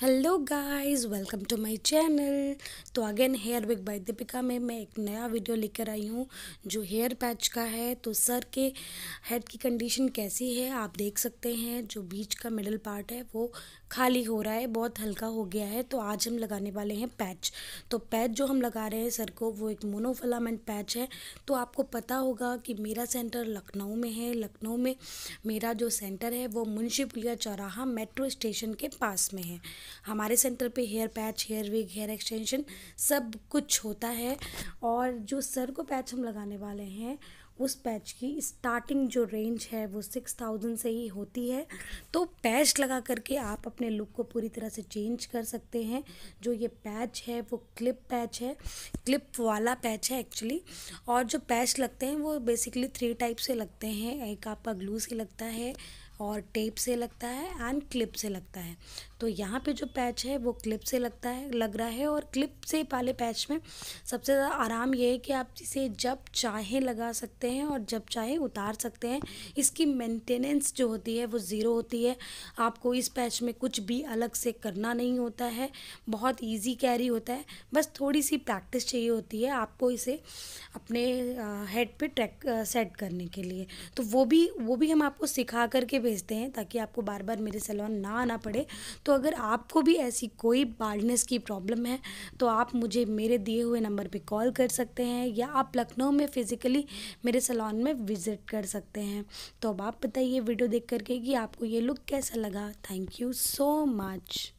hello guys welcome to my channel तो again hair wig by Deepika में मैं एक नया वीडियो लेकर आई हूँ जो हेयर पैच का है तो सर के हेड की कंडीशन कैसी है आप देख सकते हैं जो बीच का मिडल पार्ट है वो खाली हो रहा है बहुत हल्का हो गया है तो आज हम लगाने वाले हैं पैच तो पैच जो हम लगा रहे हैं सर को वो एक मोनोफिलामेंट पैच है तो आपको पता होगा कि मेरा सेंटर लखनऊ में है लखनऊ में मेरा जो सेंटर है वो मुंशी पुलिया चौराहा मेट्रो स्टेशन के पास में है हमारे सेंटर पे hair patch hair wig hair extension सब कुछ होता है और जो सर को पैच हम लगाने वाले हैं उस पैच की स्टार्टिंग जो रेंज है वो सिक्स थाउजेंड से ही होती है तो पैच लगा करके आप अपने लुक को पूरी तरह से चेंज कर सकते हैं जो ये पैच है वो क्लिप पैच है क्लिप वाला पैच है एक्चुअली और जो पैच लगते हैं वो बेसिकली थ्री टाइप से लगते हैं एक आपका ग्लू से लगता है और टेप से लगता है एंड क्लिप से लगता है तो यहाँ पे जो पैच है वो क्लिप से लगता है लग रहा है और क्लिप से वाले पैच में सबसे ज़्यादा आराम ये है कि आप इसे जब चाहें लगा सकते हैं और जब चाहे उतार सकते हैं इसकी मेंटेनेंस जो होती है वो ज़ीरो होती है आपको इस पैच में कुछ भी अलग से करना नहीं होता है बहुत ईजी कैरी होता है बस थोड़ी सी प्रैक्टिस चाहिए होती है आपको इसे अपने हेड पे ट्रैक सेट करने के लिए तो वो भी वो भी हम आपको सिखा करके भेजते हैं ताकि आपको बार बार मेरे सैलून ना आना पड़े तो अगर आपको भी ऐसी कोई बाल्डनेस की प्रॉब्लम है तो आप मुझे मेरे दिए हुए नंबर पर कॉल कर सकते हैं या आप लखनऊ में फ़िज़िकली मेरे सैलून में विज़िट कर सकते हैं तो अब आप बताइए वीडियो देख करके कि आपको ये लुक कैसा लगा थैंक यू सो मच